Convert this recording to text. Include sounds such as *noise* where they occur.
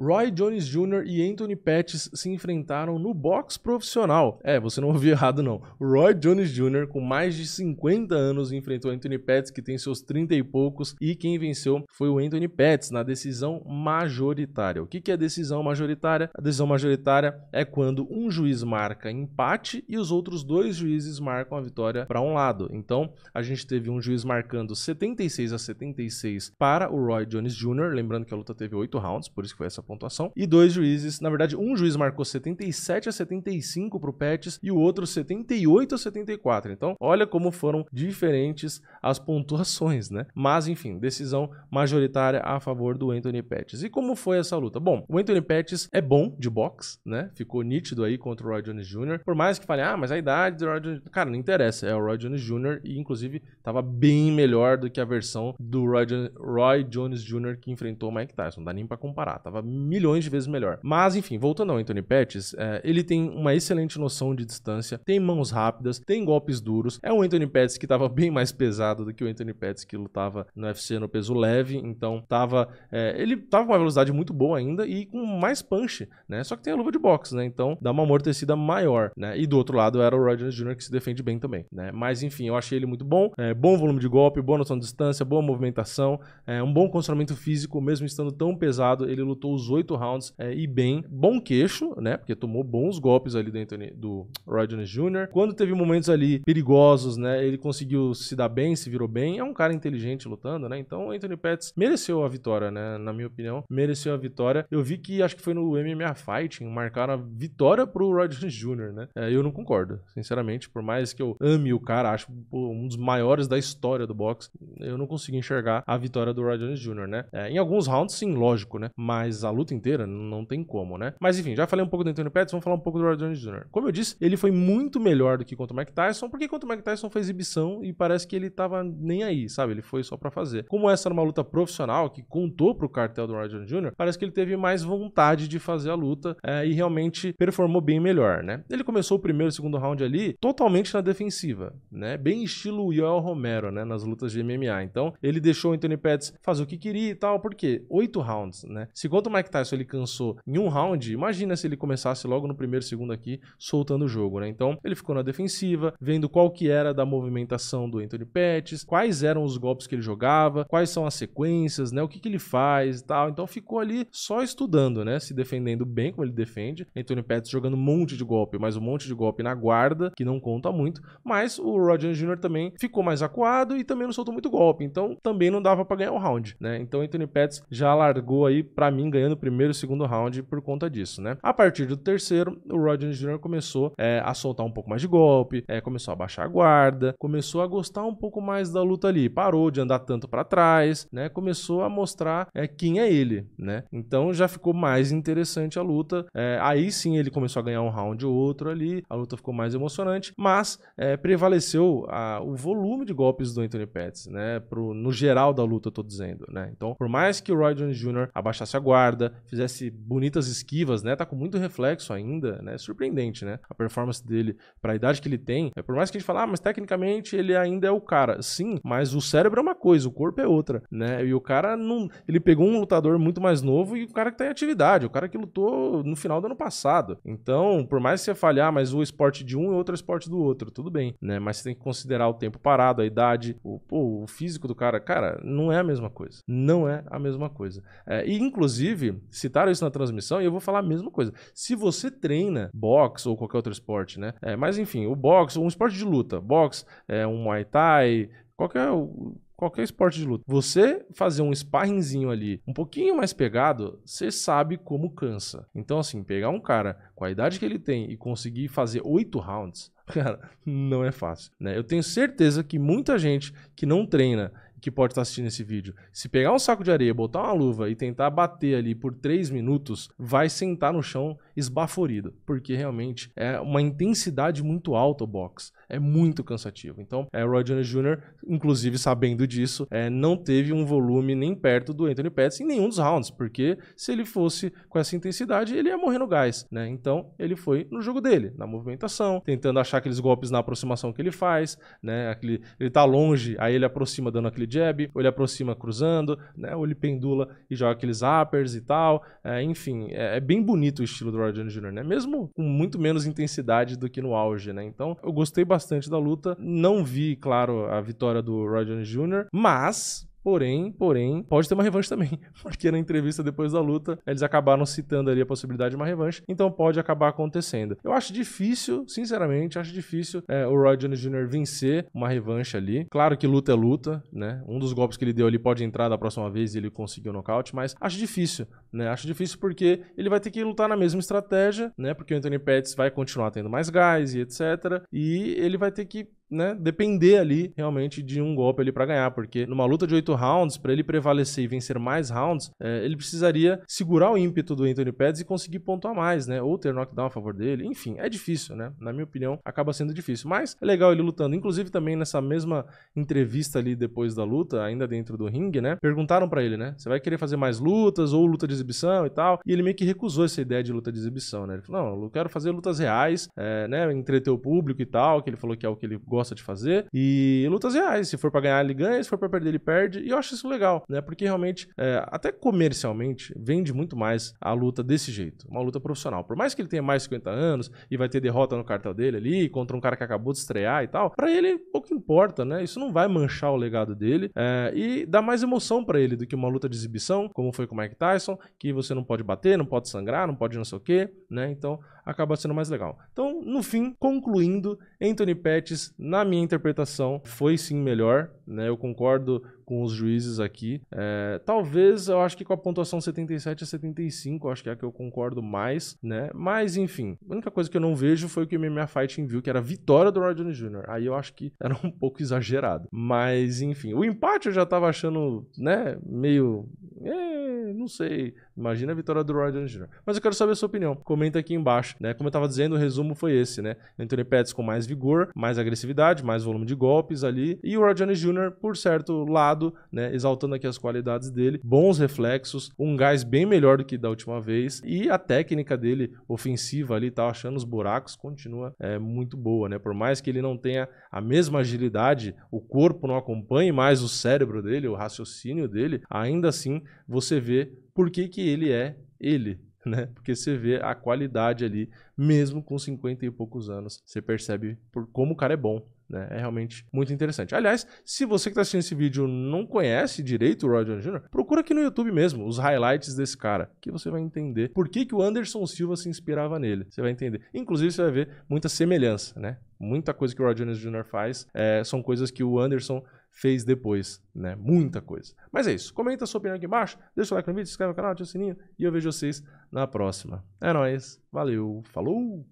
Roy Jones Jr. e Anthony Pettis se enfrentaram no box profissional. É, você não *laughs* ouviu errado não. Roy Jones Jr., com mais de 50 anos, enfrentou Anthony Pettis, que tem seus 30 e poucos, e quem venceu foi o Anthony Pettis na decisão majoritária. O que é decisão majoritária? A decisão majoritária é quando um juiz marca empate e os outros dois juízes marcam a vitória para um lado. Então, a gente teve um juiz marcando 76 a 76 para o Roy Jones Jr., lembrando que a luta teve 8 rounds, por isso que foi essa pontuação, e dois juízes, na verdade, um juiz marcou 77 a 75 para o Pets e o outro 78 a 74. Então, olha como foram diferentes as pontuações, né? Mas, enfim, decisão majoritária a favor do Anthony Pettis. E como foi essa luta? Bom, o Anthony Pettis é bom de boxe, né? Ficou nítido aí contra o Roy Jones Jr. Por mais que fale, ah, mas a idade do Roy Jones... Cara, não interessa. É o Roy Jones Jr. e, inclusive, estava bem melhor do que a versão do Roy, Jones, Roy Jones Jr. que enfrentou o Mike Tyson. Não dá nem pra comparar. Tava milhões de vezes melhor. Mas, enfim, voltando ao Anthony Pettis, é, ele tem uma excelente noção de distância, tem mãos rápidas, tem golpes duros. É um Anthony Pettis que estava *laughs* bem mais pesado do que o Anthony Pettis que lutava no UFC no peso leve, então tava, é, ele estava com uma velocidade muito boa ainda e com mais punch, né? Só que tem a luva de boxe, né? Então dá uma amortecida maior, né? E do outro lado era o Rodgers Jr. que se defende bem também, né? Mas enfim, eu achei ele muito bom, é, bom volume de golpe, boa noção de distância, boa movimentação, é, um bom condicionamento físico, mesmo estando tão pesado, ele lutou os oito rounds é, e bem. Bom queixo, né? Porque tomou bons golpes ali do, Anthony, do Roy Jones Jr. Quando teve momentos ali perigosos, né? Ele conseguiu se dar bem, se virou bem. É um cara inteligente lutando, né? Então o Anthony Pettis mereceu a vitória, né? Na minha opinião, mereceu a vitória. Eu vi que acho que foi no MMA Fighting, marcaram a vitória pro Roy Jones Jr., né? É, eu não concordo, sinceramente. Por mais que eu ame o cara, acho um dos maiores da história do boxe, eu não consigo enxergar a vitória do Roy Jones Jr., né? É, em alguns rounds, sim, lógico, né? Mas a luta inteira, não tem como, né? Mas enfim, já falei um pouco do Anthony Pettis, vamos falar um pouco do Roy Jones Jr. Como eu disse, ele foi muito melhor do que contra o Mike Tyson, porque contra o Mike Tyson foi exibição e parece que ele tava nem aí, sabe? Ele foi só para fazer. Como essa era uma luta profissional que contou pro cartel do Roy Jones Jr., parece que ele teve mais vontade de fazer a luta é, e realmente performou bem melhor, né? Ele começou o primeiro e segundo round ali totalmente na defensiva, né? Bem estilo Yoel Romero, né? Nas lutas de MMA. Então, ele deixou o Anthony Pettis fazer o que queria e tal, porque oito rounds, né? Se contra o Mike é Tyson tá? ele cansou em um round, imagina se ele começasse logo no primeiro segundo aqui, soltando o jogo, né? Então, ele ficou na defensiva, vendo qual que era da movimentação do Anthony Pettis, quais eram os golpes que ele jogava, quais são as sequências, né? O que, que ele faz e tal. Então, ficou ali só estudando, né? Se defendendo bem como ele defende. Anthony Pettis jogando um monte de golpe, mas um monte de golpe na guarda, que não conta muito. Mas o Roger Jr. também ficou mais acuado e também não soltou muito golpe. Então, também não dava para ganhar o round, né? Então, Anthony Pettis já largou aí, para mim, ganhando no primeiro e segundo round por conta disso, né? A partir do terceiro, o Roy Jones Jr. começou é, a soltar um pouco mais de golpe, é, começou a baixar a guarda, começou a gostar um pouco mais da luta ali, parou de andar tanto para trás, né? Começou a mostrar é, quem é ele, né? Então já ficou mais interessante a luta. É, aí sim ele começou a ganhar um round ou outro ali, a luta ficou mais emocionante, mas é, prevaleceu a, o volume de golpes do Anthony Pettis, né? Pro, no geral da luta, eu tô dizendo, né? Então, por mais que o Roy Jones Jr. abaixasse a guarda, fizesse bonitas esquivas, né? Tá com muito reflexo ainda, né? Surpreendente, né? A performance dele para a idade que ele tem, é por mais que a gente fale, ah, mas tecnicamente ele ainda é o cara. Sim, mas o cérebro é uma coisa, o corpo é outra, né? E o cara não, ele pegou um lutador muito mais novo e o cara que tá em atividade, o cara que lutou no final do ano passado. Então, por mais que você falhar, ah, mas o esporte de um e é outro esporte do outro, tudo bem, né? Mas você tem que considerar o tempo parado, a idade, o, pô, o físico do cara. Cara, não é a mesma coisa. Não é a mesma coisa. É, e inclusive inclusive, citaram isso na transmissão e eu vou falar a mesma coisa. Se você treina boxe ou qualquer outro esporte, né? É, mas enfim, o boxe, um esporte de luta, boxe, é, um muay thai, qualquer qualquer esporte de luta. Você fazer um sparringzinho ali, um pouquinho mais pegado, você sabe como cansa. Então, assim, pegar um cara com a idade que ele tem e conseguir fazer oito rounds, *laughs* cara, não é fácil, né? Eu tenho certeza que muita gente que não treina que pode estar assistindo esse vídeo, se pegar um saco de areia, botar uma luva e tentar bater ali por 3 minutos, vai sentar no chão esbaforido, porque realmente é uma intensidade muito alta o box é muito cansativo. Então, é, o Roy Jr., inclusive sabendo disso, é, não teve um volume nem perto do Anthony Pettis em nenhum dos rounds, porque se ele fosse com essa intensidade, ele ia morrer no gás, né? Então, ele foi no jogo dele, na movimentação, tentando achar aqueles golpes na aproximação que ele faz, né? Aquele, ele tá longe, aí ele aproxima dando aquele jab, ou ele aproxima cruzando, né? Ou ele pendula e joga aqueles uppers e tal. É, enfim, é, é, bem bonito o estilo do Roy Jr., né? Mesmo com muito menos intensidade do que no auge, né? Então, eu gostei bastante bastante da luta. Não vi, claro, a vitória do Roy Jones Jr., mas Porém, porém, pode ter uma revanche também, *laughs* porque na entrevista depois da luta, eles acabaram citando ali a possibilidade de uma revanche, então pode acabar acontecendo. Eu acho difícil, sinceramente, acho difícil é, o Roy Jones Jr. vencer uma revanche ali. Claro que luta é luta, né? Um dos golpes que ele deu ali pode entrar da próxima vez e ele conseguiu o nocaute, mas acho difícil, né? Acho difícil porque ele vai ter que lutar na mesma estratégia, né? Porque o Anthony Pettis vai continuar tendo mais gás e etc. E ele vai ter que né, depender ali realmente de um golpe ali para ganhar, porque numa luta de oito rounds, para ele prevalecer e vencer mais rounds, é, ele precisaria segurar o ímpeto do Anthony Pettis e conseguir pontuar mais, né, ou ter knockdown a favor dele, enfim, é difícil, né, na minha opinião, acaba sendo difícil, mas é legal ele lutando, inclusive também nessa mesma entrevista ali depois da luta, ainda dentro do ringue, né, perguntaram para ele, né, você vai querer fazer mais lutas ou luta de exibição e tal, e ele meio que recusou essa ideia de luta de exibição, né, ele falou, não, eu quero fazer lutas reais, é, né, entreter o público e tal, que ele falou que é o que ele gosta gosta de fazer. E lutas reais. Se for para ganhar, ele ganha. Se for para perder, ele perde. E eu acho isso legal, né? Porque realmente, é, até comercialmente, vende muito mais a luta desse jeito. Uma luta profissional. Por mais que ele tenha mais de 50 anos e vai ter derrota no cartel dele ali, contra um cara que acabou de estrear e tal, para ele pouco importa, né? Isso não vai manchar o legado dele. É, e dá mais emoção para ele do que uma luta de exibição, como foi com o Mike Tyson, que você não pode bater, não pode sangrar, não pode não sei o quê, né? Então acaba sendo mais legal. Então, no fim, concluindo, Anthony Pettis na minha interpretação, foi sim melhor. Né? Eu concordo com os juízes aqui. É, talvez eu acho que com a pontuação 77 a 75, acho que é a que eu concordo mais, né? Mas enfim, a única coisa que eu não vejo foi o que o MMA Fighting viu, que era a vitória do Roy Jones Jr. Aí eu acho que *laughs* era um pouco exagerado. Mas enfim, o empate eu já tava achando, né, meio. É não sei. Imagina a vitória do Roy Jones Jr. Mas eu quero saber a sua opinião. Comenta aqui embaixo, né? Como eu tava dizendo, o resumo foi esse, né? Anthony Pettis com mais vigor, mais agressividade, mais volume de golpes ali. E o Roy Jones Jr., por certo lado, né? Exaltando aqui as qualidades dele, bons reflexos, um gás bem melhor do que da última vez. E a técnica dele, ofensiva ali, tá achando os buracos, continua é, muito boa, né? Por mais que ele não tenha a mesma agilidade, o corpo não acompanhe mais o cérebro dele, o raciocínio dele, ainda assim você vê vê por que, que ele é ele, né? Porque você vê a qualidade ali, mesmo com 50 e poucos anos, você percebe por como o cara é bom. Né? É realmente muito interessante. Aliás, se você que está assistindo esse vídeo não conhece direito o Roy Jr., procura aqui no YouTube mesmo os highlights desse cara, que você vai entender por que, que o Anderson Silva se inspirava nele. Você vai entender. Inclusive, você vai ver muita semelhança, né? Muita coisa que o Roy Jr. faz é, são coisas que o Anderson fez depois, né? Muita coisa. Mas é isso. Comenta a sua opinião aqui embaixo, deixa o like no vídeo, se inscreve no canal, ativa o sininho e eu vejo vocês na próxima. É nóis, valeu, falou!